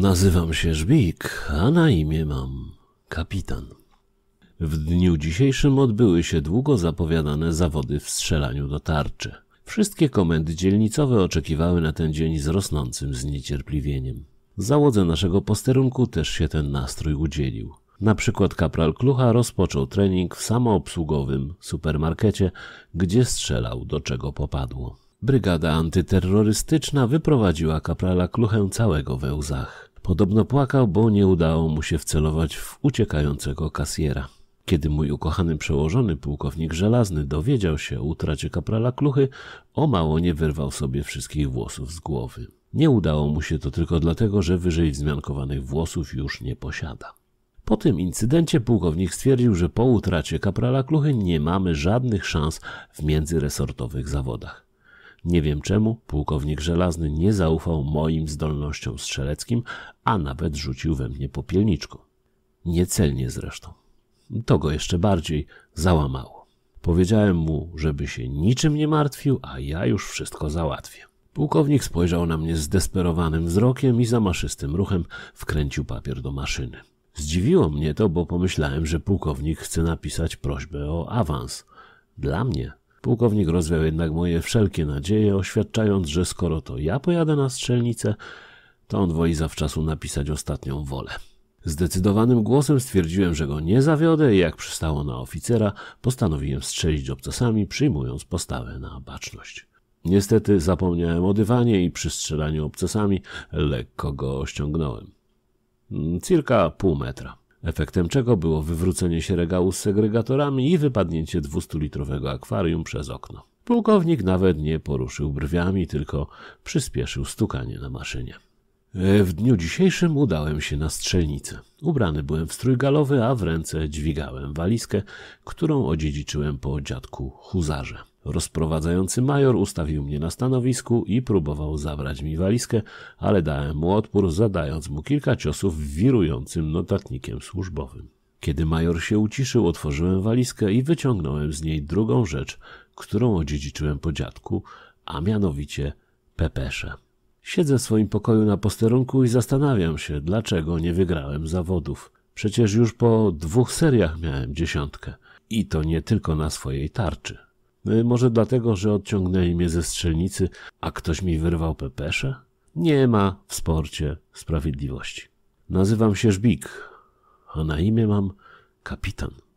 Nazywam się Żbik, a na imię mam kapitan. W dniu dzisiejszym odbyły się długo zapowiadane zawody w strzelaniu do tarczy. Wszystkie komendy dzielnicowe oczekiwały na ten dzień z rosnącym zniecierpliwieniem. Załodze naszego posterunku też się ten nastrój udzielił. Na przykład kapral Klucha rozpoczął trening w samoobsługowym supermarkecie, gdzie strzelał do czego popadło. Brygada antyterrorystyczna wyprowadziła kaprala Kluchę całego we łzach. Podobno płakał, bo nie udało mu się wcelować w uciekającego kasjera. Kiedy mój ukochany przełożony pułkownik żelazny dowiedział się o utracie kaprala kluchy, o mało nie wyrwał sobie wszystkich włosów z głowy. Nie udało mu się to tylko dlatego, że wyżej wzmiankowanych włosów już nie posiada. Po tym incydencie pułkownik stwierdził, że po utracie kaprala kluchy nie mamy żadnych szans w międzyresortowych zawodach. Nie wiem czemu pułkownik żelazny nie zaufał moim zdolnościom strzeleckim, a nawet rzucił we mnie popielniczką. Niecelnie zresztą. To go jeszcze bardziej załamało. Powiedziałem mu, żeby się niczym nie martwił, a ja już wszystko załatwię. Pułkownik spojrzał na mnie zdesperowanym wzrokiem i zamaszystym ruchem wkręcił papier do maszyny. Zdziwiło mnie to, bo pomyślałem, że pułkownik chce napisać prośbę o awans. Dla mnie Pułkownik rozwiał jednak moje wszelkie nadzieje, oświadczając, że skoro to ja pojadę na strzelnicę, to on woli zawczasu napisać ostatnią wolę. Zdecydowanym głosem stwierdziłem, że go nie zawiodę i jak przystało na oficera, postanowiłem strzelić obcasami, przyjmując postawę na baczność. Niestety zapomniałem o dywanie i przy strzelaniu obcasami lekko go ściągnąłem. Mm, cirka pół metra efektem czego było wywrócenie się regału z segregatorami i wypadnięcie 200-litrowego akwarium przez okno. Pułkownik nawet nie poruszył brwiami, tylko przyspieszył stukanie na maszynie. W dniu dzisiejszym udałem się na strzelnicę. Ubrany byłem w strój galowy, a w ręce dźwigałem walizkę, którą odziedziczyłem po dziadku huzarze. Rozprowadzający major ustawił mnie na stanowisku i próbował zabrać mi walizkę, ale dałem mu odpór, zadając mu kilka ciosów wirującym notatnikiem służbowym. Kiedy major się uciszył, otworzyłem walizkę i wyciągnąłem z niej drugą rzecz, którą odziedziczyłem po dziadku, a mianowicie pepesze. Siedzę w swoim pokoju na posterunku i zastanawiam się, dlaczego nie wygrałem zawodów. Przecież już po dwóch seriach miałem dziesiątkę. I to nie tylko na swojej tarczy. Y, może dlatego, że odciągnęli mnie ze strzelnicy, a ktoś mi wyrwał pepesze? Nie ma w sporcie sprawiedliwości. Nazywam się Żbik, a na imię mam kapitan.